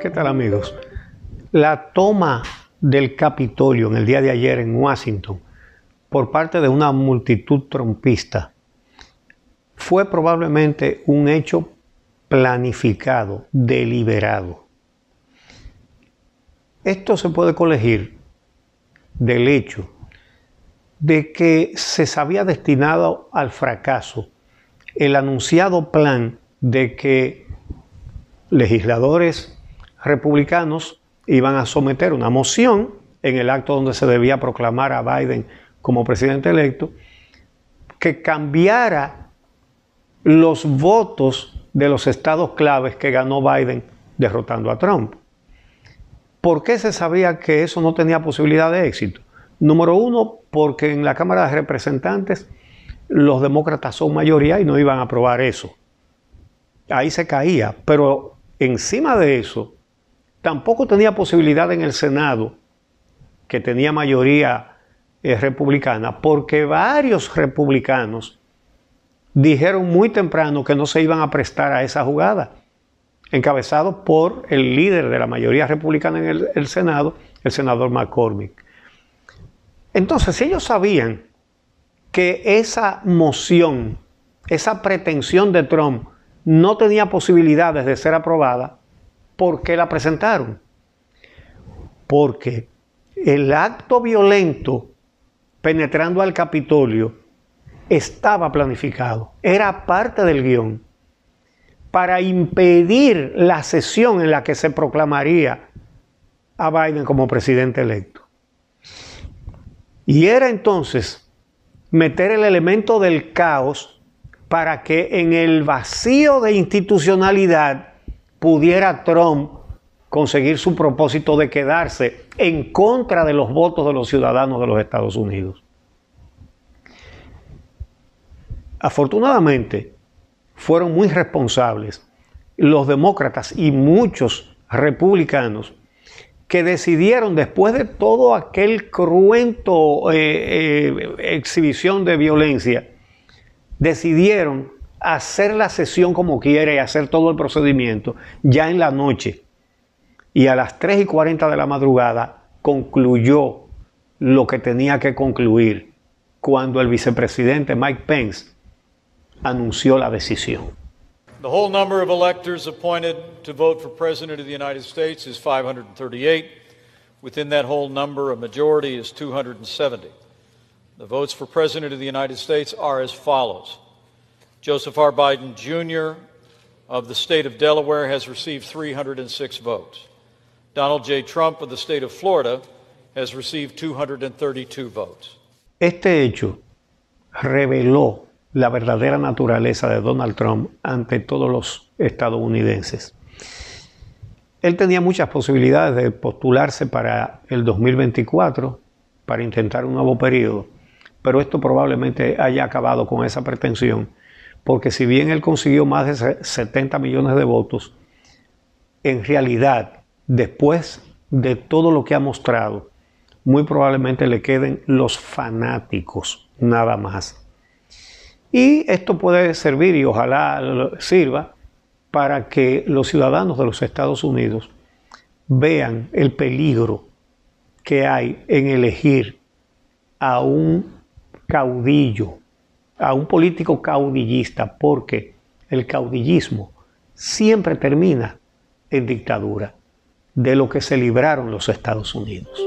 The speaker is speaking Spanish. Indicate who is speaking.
Speaker 1: ¿Qué tal amigos? La toma del Capitolio en el día de ayer en Washington por parte de una multitud trompista fue probablemente un hecho planificado, deliberado. Esto se puede colegir del hecho de que se sabía destinado al fracaso el anunciado plan de que legisladores republicanos iban a someter una moción en el acto donde se debía proclamar a Biden como presidente electo, que cambiara los votos de los estados claves que ganó Biden derrotando a Trump. ¿Por qué se sabía que eso no tenía posibilidad de éxito? Número uno, porque en la Cámara de Representantes los demócratas son mayoría y no iban a aprobar eso. Ahí se caía, pero encima de eso, tampoco tenía posibilidad en el Senado, que tenía mayoría eh, republicana, porque varios republicanos dijeron muy temprano que no se iban a prestar a esa jugada, encabezado por el líder de la mayoría republicana en el, Senado, el senador McCormick. Entonces, ellos sabían que esa moción, esa pretensión de Trump no tenía posibilidades de ser aprobada, ¿Por qué la presentaron? Porque el acto violento penetrando al Capitolio estaba planificado, era parte del guión, para impedir la sesión en la que se proclamaría a Biden como presidente electo. Y era entonces meter el elemento del caos para que en el vacío de institucionalidad pudiera Trump conseguir su propósito de quedarse en contra de los votos de los ciudadanos de los Estados Unidos. Afortunadamente, fueron muy responsables los demócratas y muchos republicanos que decidieron, después de todo aquel cruento eh, eh, exhibición de violencia, decidieron hacer la sesión como quiere y hacer todo el procedimiento ya en la noche. Y a las 3 y 40 de la madrugada concluyó lo que tenía que concluir cuando el vicepresidente Mike Pence anunció la decisión.
Speaker 2: The whole number of electors appointed to vote for President of the United States is 538. Within that whole number, a majority is 270. The votes for President of the United States are as follows. Joseph R. Biden Jr. of the state of Delaware has received 306 votos. Donald J. Trump of the state of Florida has received 232 votos.
Speaker 1: Este hecho reveló la verdadera naturaleza de Donald Trump ante todos los estadounidenses. Él tenía muchas posibilidades de postularse para el 2024, para intentar un nuevo periodo, pero esto probablemente haya acabado con esa pretensión porque si bien él consiguió más de 70 millones de votos, en realidad, después de todo lo que ha mostrado, muy probablemente le queden los fanáticos, nada más. Y esto puede servir, y ojalá sirva, para que los ciudadanos de los Estados Unidos vean el peligro que hay en elegir a un caudillo a un político caudillista, porque el caudillismo siempre termina en dictadura, de lo que se libraron los Estados Unidos.